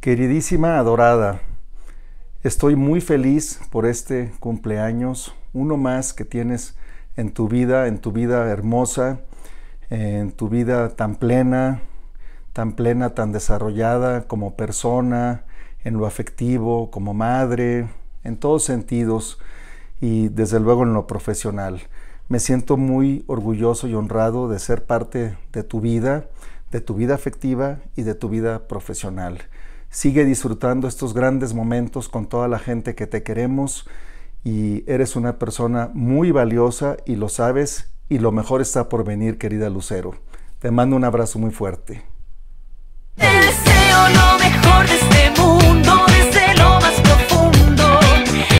Queridísima adorada, estoy muy feliz por este cumpleaños, uno más que tienes en tu vida, en tu vida hermosa, en tu vida tan plena, tan plena, tan desarrollada como persona, en lo afectivo, como madre, en todos sentidos y desde luego en lo profesional. Me siento muy orgulloso y honrado de ser parte de tu vida, de tu vida afectiva y de tu vida profesional. Sigue disfrutando estos grandes momentos con toda la gente que te queremos y eres una persona muy valiosa y lo sabes y lo mejor está por venir, querida Lucero. Te mando un abrazo muy fuerte.